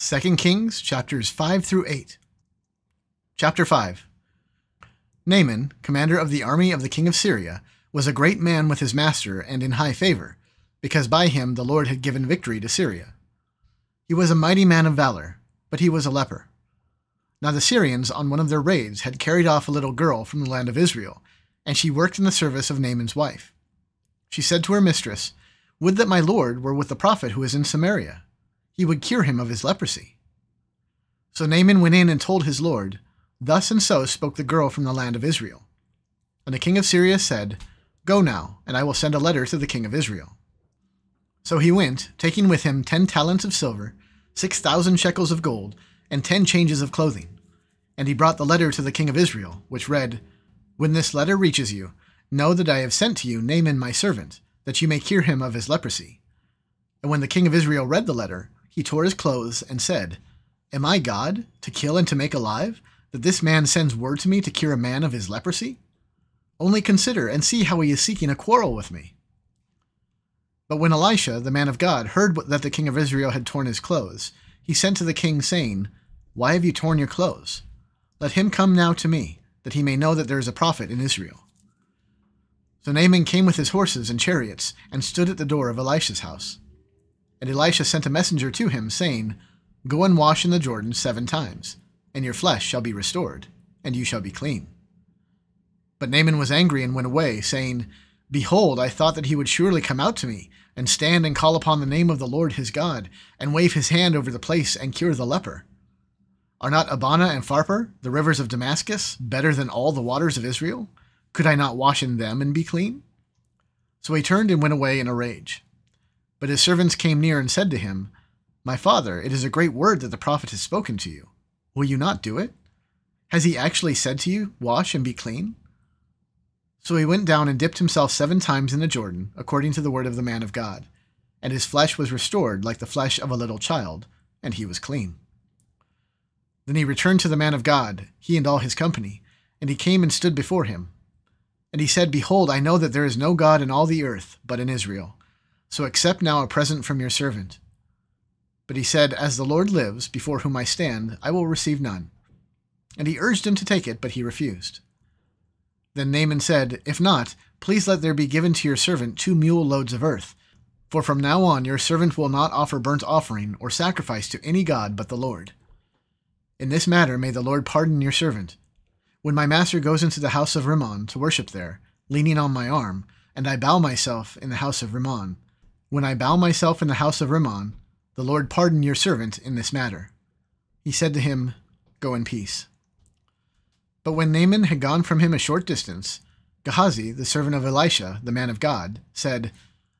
2 Kings chapters 5 through 8. Chapter 5 Naaman, commander of the army of the king of Syria, was a great man with his master and in high favor, because by him the Lord had given victory to Syria. He was a mighty man of valor, but he was a leper. Now the Syrians, on one of their raids, had carried off a little girl from the land of Israel, and she worked in the service of Naaman's wife. She said to her mistress, Would that my Lord were with the prophet who is in Samaria he would cure him of his leprosy. So Naaman went in and told his lord, Thus and so spoke the girl from the land of Israel. And the king of Syria said, Go now, and I will send a letter to the king of Israel. So he went, taking with him ten talents of silver, six thousand shekels of gold, and ten changes of clothing. And he brought the letter to the king of Israel, which read, When this letter reaches you, know that I have sent to you Naaman my servant, that you may cure him of his leprosy. And when the king of Israel read the letter, he tore his clothes and said, Am I God, to kill and to make alive, that this man sends word to me to cure a man of his leprosy? Only consider and see how he is seeking a quarrel with me. But when Elisha, the man of God, heard that the king of Israel had torn his clothes, he sent to the king, saying, Why have you torn your clothes? Let him come now to me, that he may know that there is a prophet in Israel. So Naaman came with his horses and chariots, and stood at the door of Elisha's house. And Elisha sent a messenger to him, saying, Go and wash in the Jordan seven times, and your flesh shall be restored, and you shall be clean. But Naaman was angry and went away, saying, Behold, I thought that he would surely come out to me, and stand and call upon the name of the Lord his God, and wave his hand over the place and cure the leper. Are not Abana and Pharpar, the rivers of Damascus, better than all the waters of Israel? Could I not wash in them and be clean? So he turned and went away in a rage. But his servants came near and said to him, My father, it is a great word that the prophet has spoken to you. Will you not do it? Has he actually said to you, Wash and be clean? So he went down and dipped himself seven times in the Jordan, according to the word of the man of God. And his flesh was restored like the flesh of a little child, and he was clean. Then he returned to the man of God, he and all his company, and he came and stood before him. And he said, Behold, I know that there is no God in all the earth, but in Israel. So accept now a present from your servant. But he said, As the Lord lives, before whom I stand, I will receive none. And he urged him to take it, but he refused. Then Naaman said, If not, please let there be given to your servant two mule loads of earth. For from now on your servant will not offer burnt offering or sacrifice to any god but the Lord. In this matter may the Lord pardon your servant. When my master goes into the house of Rimmon to worship there, leaning on my arm, and I bow myself in the house of Rimmon, when I bow myself in the house of Rimmon, the Lord pardon your servant in this matter. He said to him, Go in peace. But when Naaman had gone from him a short distance, Gehazi, the servant of Elisha, the man of God, said,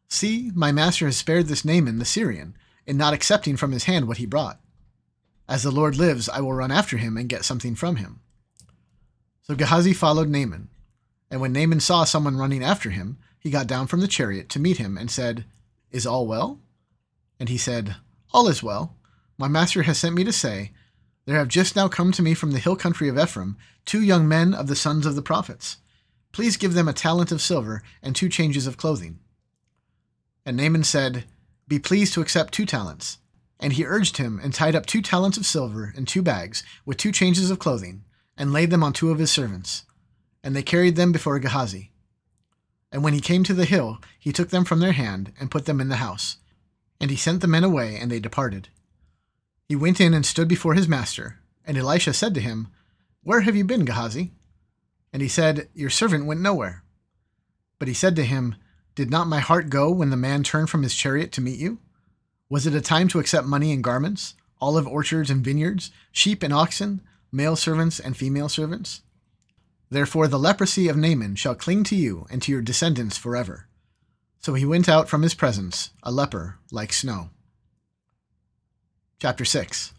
See, my master has spared this Naaman the Syrian, in not accepting from his hand what he brought. As the Lord lives, I will run after him and get something from him. So Gehazi followed Naaman. And when Naaman saw someone running after him, he got down from the chariot to meet him and said, is all well? And he said, All is well. My master has sent me to say, There have just now come to me from the hill country of Ephraim two young men of the sons of the prophets. Please give them a talent of silver and two changes of clothing. And Naaman said, Be pleased to accept two talents. And he urged him, and tied up two talents of silver in two bags, with two changes of clothing, and laid them on two of his servants. And they carried them before Gehazi. And when he came to the hill, he took them from their hand and put them in the house. And he sent the men away, and they departed. He went in and stood before his master. And Elisha said to him, Where have you been, Gehazi? And he said, Your servant went nowhere. But he said to him, Did not my heart go when the man turned from his chariot to meet you? Was it a time to accept money and garments, olive orchards and vineyards, sheep and oxen, male servants and female servants? Therefore the leprosy of Naaman shall cling to you and to your descendants forever. So he went out from his presence, a leper like snow. Chapter 6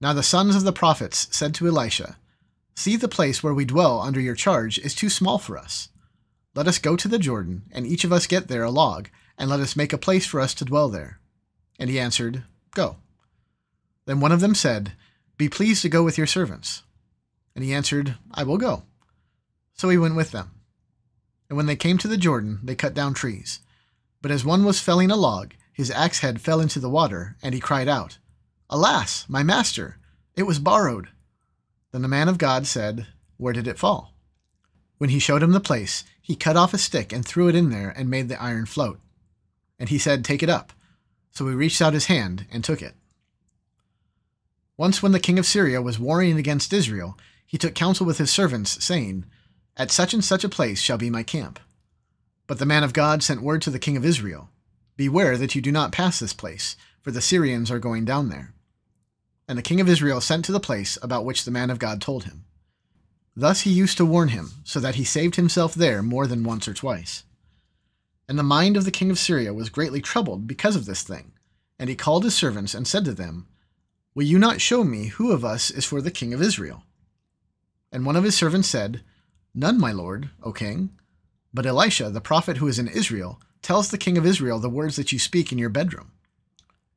Now the sons of the prophets said to Elisha, See, the place where we dwell under your charge is too small for us. Let us go to the Jordan, and each of us get there a log, and let us make a place for us to dwell there. And he answered, Go. Then one of them said, Be pleased to go with your servants. And he answered, I will go. So he went with them. And when they came to the Jordan, they cut down trees. But as one was felling a log, his axe head fell into the water, and he cried out, Alas, my master, it was borrowed. Then the man of God said, Where did it fall? When he showed him the place, he cut off a stick and threw it in there and made the iron float. And he said, Take it up. So he reached out his hand and took it. Once, when the king of Syria was warring against Israel, he took counsel with his servants, saying, At such and such a place shall be my camp. But the man of God sent word to the king of Israel, Beware that you do not pass this place, for the Syrians are going down there. And the king of Israel sent to the place about which the man of God told him. Thus he used to warn him, so that he saved himself there more than once or twice. And the mind of the king of Syria was greatly troubled because of this thing. And he called his servants and said to them, Will you not show me who of us is for the king of Israel? And one of his servants said, None, my lord, O king. But Elisha, the prophet who is in Israel, tells the king of Israel the words that you speak in your bedroom.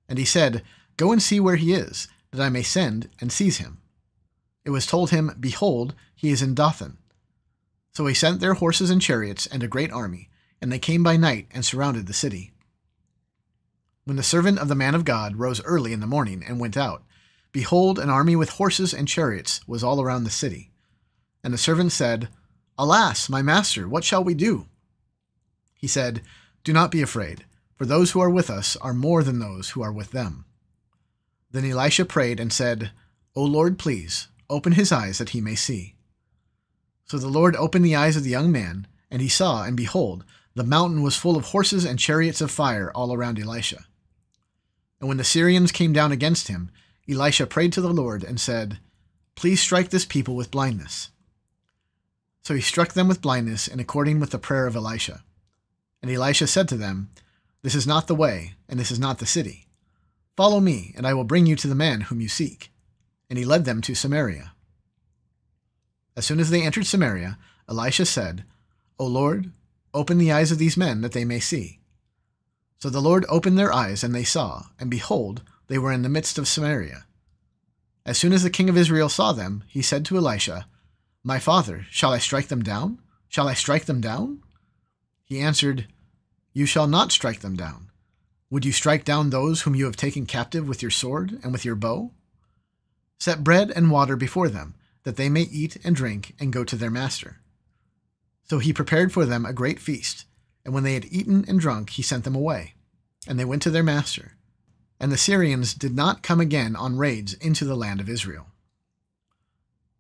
And he said, Go and see where he is, that I may send and seize him. It was told him, Behold, he is in Dothan. So he sent their horses and chariots and a great army, and they came by night and surrounded the city. When the servant of the man of God rose early in the morning and went out, behold, an army with horses and chariots was all around the city. And the servant said, Alas, my master, what shall we do? He said, Do not be afraid, for those who are with us are more than those who are with them. Then Elisha prayed and said, O Lord, please, open his eyes that he may see. So the Lord opened the eyes of the young man, and he saw, and behold, the mountain was full of horses and chariots of fire all around Elisha. And when the Syrians came down against him, Elisha prayed to the Lord and said, Please strike this people with blindness. So he struck them with blindness in according with the prayer of Elisha. And Elisha said to them, This is not the way, and this is not the city. Follow me, and I will bring you to the man whom you seek. And he led them to Samaria. As soon as they entered Samaria, Elisha said, O Lord, open the eyes of these men that they may see. So the Lord opened their eyes, and they saw, and behold, they were in the midst of Samaria. As soon as the king of Israel saw them, he said to Elisha, my father, shall I strike them down? Shall I strike them down? He answered, You shall not strike them down. Would you strike down those whom you have taken captive with your sword and with your bow? Set bread and water before them, that they may eat and drink and go to their master. So he prepared for them a great feast, and when they had eaten and drunk, he sent them away. And they went to their master. And the Syrians did not come again on raids into the land of Israel.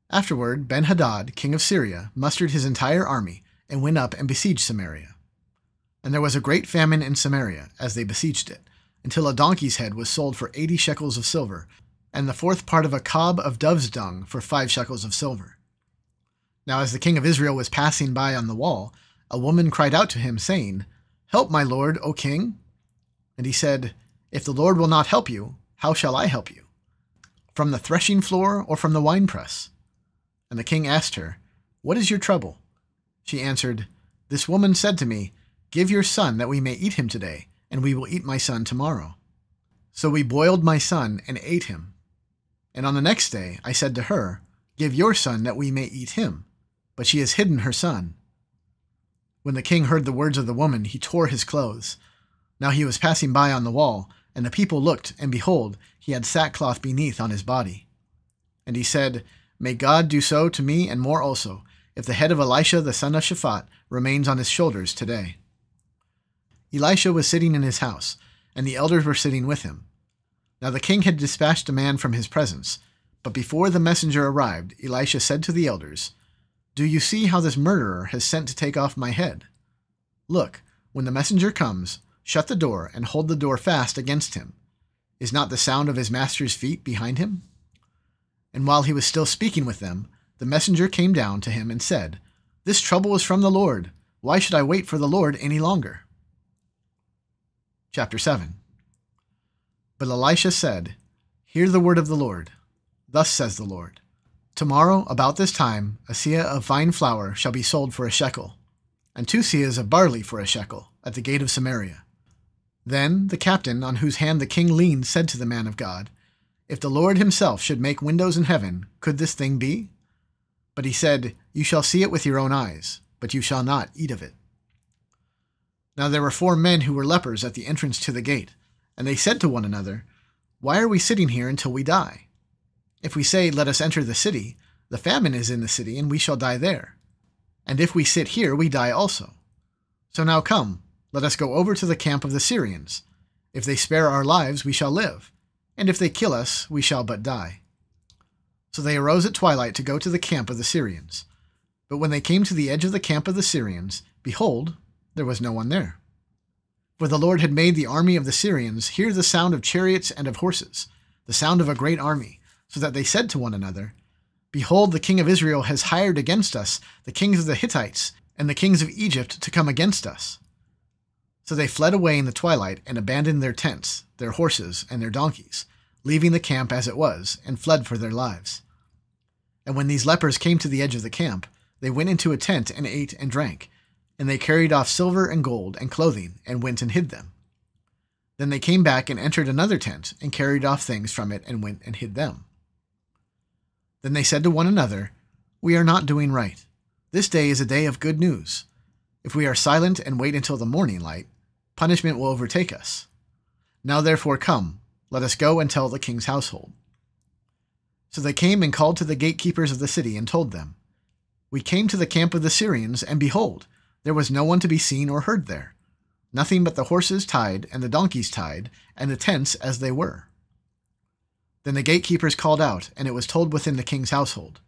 Afterward, Ben Hadad, king of Syria, mustered his entire army and went up and besieged Samaria. And there was a great famine in Samaria as they besieged it, until a donkey's head was sold for eighty shekels of silver, and the fourth part of a cob of dove's dung for five shekels of silver. Now, as the king of Israel was passing by on the wall, a woman cried out to him, saying, Help, my lord, O king. And he said, If the Lord will not help you, how shall I help you? From the threshing floor or from the winepress? And the king asked her, What is your trouble? She answered, This woman said to me, Give your son that we may eat him today, and we will eat my son tomorrow. So we boiled my son and ate him. And on the next day I said to her, Give your son that we may eat him. But she has hidden her son. When the king heard the words of the woman, he tore his clothes. Now he was passing by on the wall, and the people looked, and behold, he had sackcloth beneath on his body. And he said, May God do so to me and more also, if the head of Elisha the son of Shaphat remains on his shoulders today. Elisha was sitting in his house, and the elders were sitting with him. Now the king had dispatched a man from his presence, but before the messenger arrived, Elisha said to the elders, Do you see how this murderer has sent to take off my head? Look, when the messenger comes, shut the door and hold the door fast against him. Is not the sound of his master's feet behind him? And while he was still speaking with them, the messenger came down to him and said, This trouble is from the Lord. Why should I wait for the Lord any longer? Chapter 7 But Elisha said, Hear the word of the Lord. Thus says the Lord Tomorrow, about this time, a seah of fine flour shall be sold for a shekel, and two seahs of barley for a shekel, at the gate of Samaria. Then the captain, on whose hand the king leaned, said to the man of God, if the Lord himself should make windows in heaven, could this thing be? But he said, You shall see it with your own eyes, but you shall not eat of it. Now there were four men who were lepers at the entrance to the gate, and they said to one another, Why are we sitting here until we die? If we say, Let us enter the city, the famine is in the city, and we shall die there. And if we sit here, we die also. So now come, let us go over to the camp of the Syrians. If they spare our lives, we shall live and if they kill us, we shall but die. So they arose at twilight to go to the camp of the Syrians. But when they came to the edge of the camp of the Syrians, behold, there was no one there. For the Lord had made the army of the Syrians hear the sound of chariots and of horses, the sound of a great army, so that they said to one another, Behold, the king of Israel has hired against us the kings of the Hittites and the kings of Egypt to come against us. So they fled away in the twilight and abandoned their tents, their horses, and their donkeys, leaving the camp as it was, and fled for their lives. And when these lepers came to the edge of the camp, they went into a tent and ate and drank, and they carried off silver and gold and clothing, and went and hid them. Then they came back and entered another tent, and carried off things from it, and went and hid them. Then they said to one another, We are not doing right. This day is a day of good news. If we are silent and wait until the morning light, punishment will overtake us. Now therefore come, let us go and tell the king's household. So they came and called to the gatekeepers of the city and told them, We came to the camp of the Syrians, and behold, there was no one to be seen or heard there, nothing but the horses tied and the donkeys tied, and the tents as they were. Then the gatekeepers called out, and it was told within the king's household.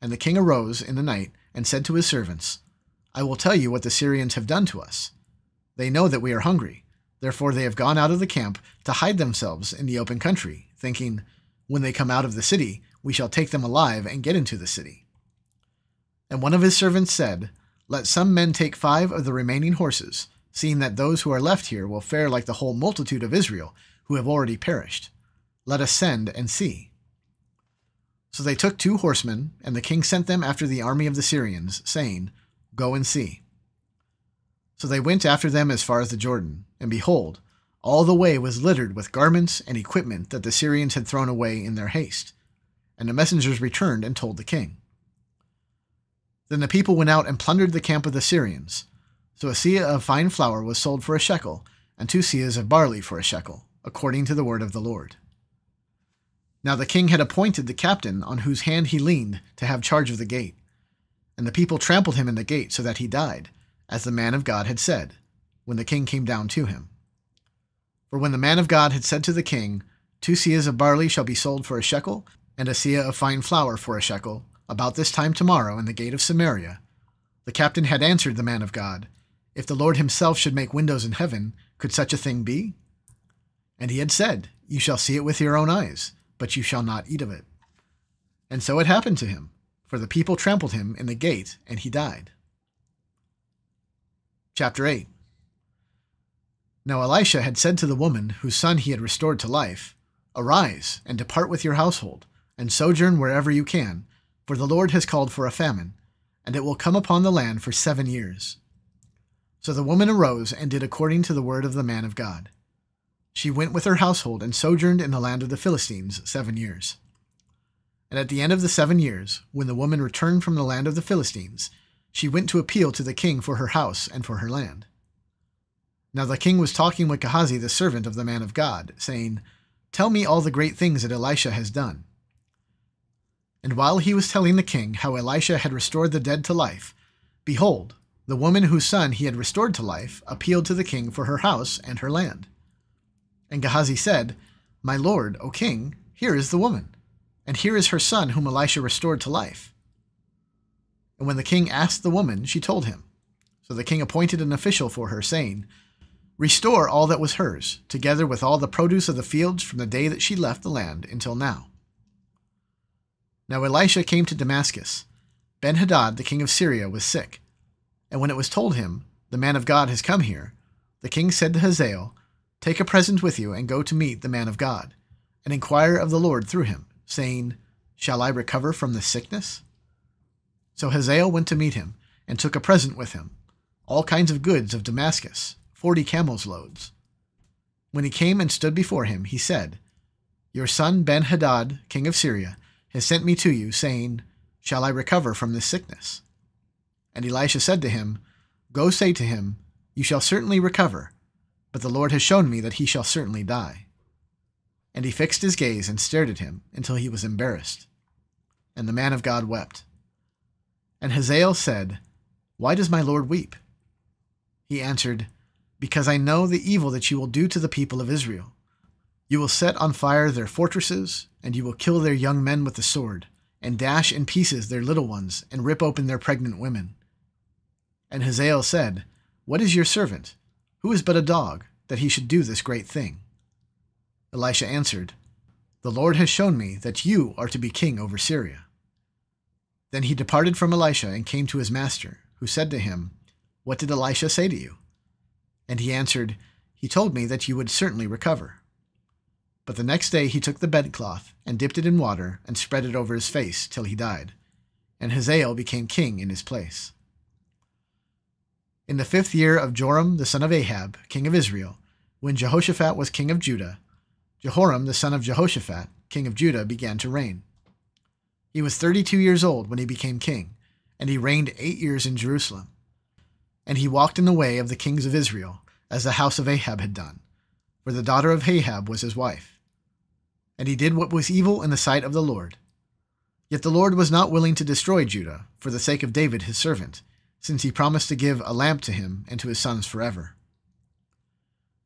And the king arose in the night and said to his servants, I will tell you what the Syrians have done to us. They know that we are hungry. Therefore, they have gone out of the camp to hide themselves in the open country, thinking, When they come out of the city, we shall take them alive and get into the city. And one of his servants said, Let some men take five of the remaining horses, seeing that those who are left here will fare like the whole multitude of Israel, who have already perished. Let us send and see. So they took two horsemen, and the king sent them after the army of the Syrians, saying, Go and see. So they went after them as far as the Jordan, and behold, all the way was littered with garments and equipment that the Syrians had thrown away in their haste. And the messengers returned and told the king. Then the people went out and plundered the camp of the Syrians. So a seah of fine flour was sold for a shekel, and two seahs of barley for a shekel, according to the word of the Lord. Now the king had appointed the captain on whose hand he leaned to have charge of the gate. And the people trampled him in the gate so that he died, as the man of God had said, when the king came down to him. For when the man of God had said to the king, Two seahs of barley shall be sold for a shekel, and a seah of fine flour for a shekel, about this time tomorrow in the gate of Samaria, the captain had answered the man of God, If the Lord himself should make windows in heaven, could such a thing be? And he had said, You shall see it with your own eyes, but you shall not eat of it. And so it happened to him, for the people trampled him in the gate, and he died. Chapter 8 Now Elisha had said to the woman whose son he had restored to life, Arise, and depart with your household, and sojourn wherever you can, for the Lord has called for a famine, and it will come upon the land for seven years. So the woman arose and did according to the word of the man of God. She went with her household and sojourned in the land of the Philistines seven years. And at the end of the seven years, when the woman returned from the land of the Philistines, she went to appeal to the king for her house and for her land. Now the king was talking with Gehazi, the servant of the man of God, saying, Tell me all the great things that Elisha has done. And while he was telling the king how Elisha had restored the dead to life, behold, the woman whose son he had restored to life appealed to the king for her house and her land. And Gehazi said, My lord, O king, here is the woman, and here is her son whom Elisha restored to life. And when the king asked the woman, she told him. So the king appointed an official for her, saying, Restore all that was hers, together with all the produce of the fields from the day that she left the land until now. Now Elisha came to Damascus. Benhadad, the king of Syria, was sick. And when it was told him, The man of God has come here, the king said to Hazael, Take a present with you and go to meet the man of God, and inquire of the Lord through him, saying, Shall I recover from this sickness? So Hazael went to meet him, and took a present with him, all kinds of goods of Damascus, forty camels' loads. When he came and stood before him, he said, Your son Benhadad, king of Syria, has sent me to you, saying, Shall I recover from this sickness? And Elisha said to him, Go say to him, You shall certainly recover, but the Lord has shown me that he shall certainly die. And he fixed his gaze and stared at him until he was embarrassed. And the man of God wept. And Hazael said, Why does my Lord weep? He answered, Because I know the evil that you will do to the people of Israel. You will set on fire their fortresses, and you will kill their young men with the sword, and dash in pieces their little ones, and rip open their pregnant women. And Hazael said, What is your servant? Who is but a dog, that he should do this great thing? Elisha answered, The Lord has shown me that you are to be king over Syria. Then he departed from Elisha and came to his master, who said to him, What did Elisha say to you? And he answered, He told me that you would certainly recover. But the next day he took the bedcloth and dipped it in water and spread it over his face till he died. And Hazael became king in his place. In the fifth year of Joram the son of Ahab, king of Israel, when Jehoshaphat was king of Judah, Jehoram the son of Jehoshaphat, king of Judah, began to reign. He was 32 years old when he became king, and he reigned eight years in Jerusalem. And he walked in the way of the kings of Israel, as the house of Ahab had done, for the daughter of Ahab was his wife. And he did what was evil in the sight of the Lord. Yet the Lord was not willing to destroy Judah, for the sake of David his servant, since he promised to give a lamp to him and to his sons forever.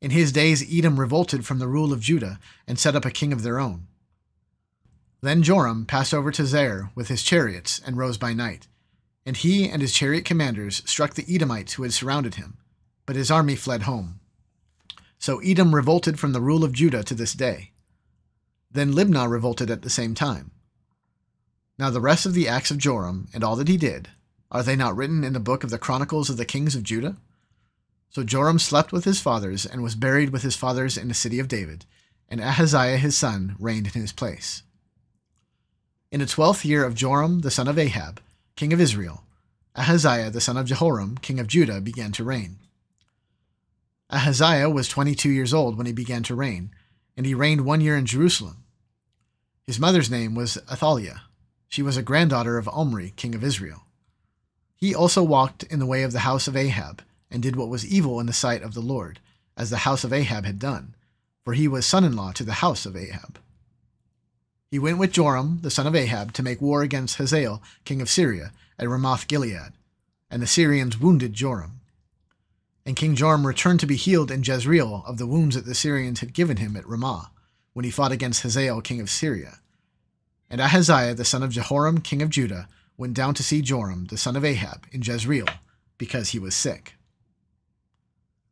In his days, Edom revolted from the rule of Judah and set up a king of their own. Then Joram passed over to Zair with his chariots and rose by night. And he and his chariot commanders struck the Edomites who had surrounded him, but his army fled home. So Edom revolted from the rule of Judah to this day. Then Libnah revolted at the same time. Now the rest of the acts of Joram and all that he did, are they not written in the book of the Chronicles of the Kings of Judah? So Joram slept with his fathers and was buried with his fathers in the city of David, and Ahaziah his son reigned in his place. In the twelfth year of Joram the son of Ahab, king of Israel, Ahaziah the son of Jehoram, king of Judah, began to reign. Ahaziah was twenty two years old when he began to reign, and he reigned one year in Jerusalem. His mother's name was Athaliah. She was a granddaughter of Omri, king of Israel. He also walked in the way of the house of Ahab, and did what was evil in the sight of the Lord, as the house of Ahab had done, for he was son in law to the house of Ahab. He went with Joram, the son of Ahab, to make war against Hazael, king of Syria, at Ramoth Gilead. And the Syrians wounded Joram. And King Joram returned to be healed in Jezreel of the wounds that the Syrians had given him at Ramah, when he fought against Hazael, king of Syria. And Ahaziah, the son of Jehoram, king of Judah, went down to see Joram, the son of Ahab, in Jezreel, because he was sick.